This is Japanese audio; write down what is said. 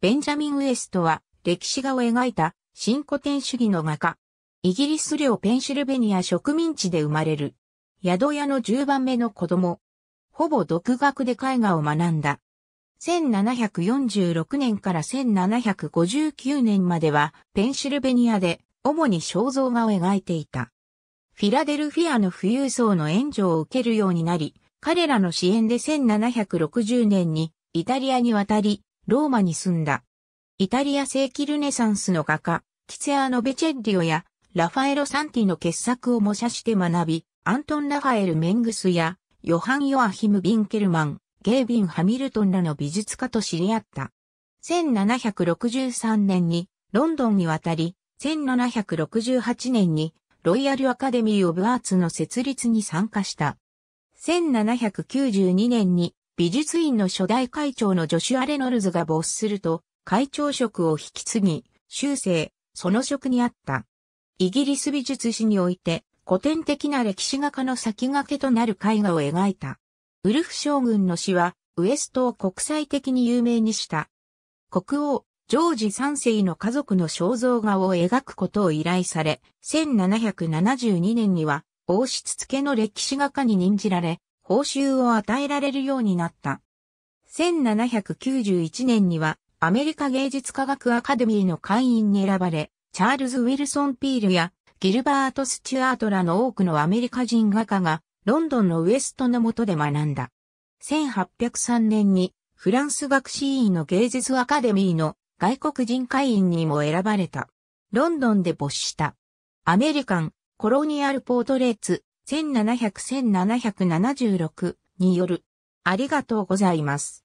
ベンジャミン・ウエストは歴史画を描いた新古典主義の画家。イギリス領ペンシルベニア植民地で生まれる。宿屋の10番目の子供。ほぼ独学で絵画を学んだ。1746年から1759年まではペンシルベニアで主に肖像画を描いていた。フィラデルフィアの富裕層の援助を受けるようになり、彼らの支援で1760年にイタリアに渡り、ローマに住んだ。イタリア世紀ルネサンスの画家、ティツェアノ・ベチェッリオやラファエロ・サンティの傑作を模写して学び、アントン・ラファエル・メングスやヨハン・ヨアヒム・ビンケルマン、ゲービン・ハミルトンらの美術家と知り合った。1763年にロンドンに渡り、1768年にロイヤル・アカデミー・オブ・アーツの設立に参加した。1792年に美術院の初代会長のジョシュア・レノルズが没すると、会長職を引き継ぎ、修正、その職にあった。イギリス美術史において、古典的な歴史画家の先駆けとなる絵画を描いた。ウルフ将軍の詩は、ウエストを国際的に有名にした。国王、ジョージ3世の家族の肖像画を描くことを依頼され、1772年には、王室付けの歴史画家に任じられ、報酬を与えられるようになった。1791年にはアメリカ芸術科学アカデミーの会員に選ばれ、チャールズ・ウィルソン・ピールやギルバート・スチュアートらの多くのアメリカ人画家がロンドンのウエストの下で学んだ。1803年にフランス学士院の芸術アカデミーの外国人会員にも選ばれた。ロンドンで没した。アメリカン・コロニアル・ポートレーツ1700-1776による。ありがとうございます。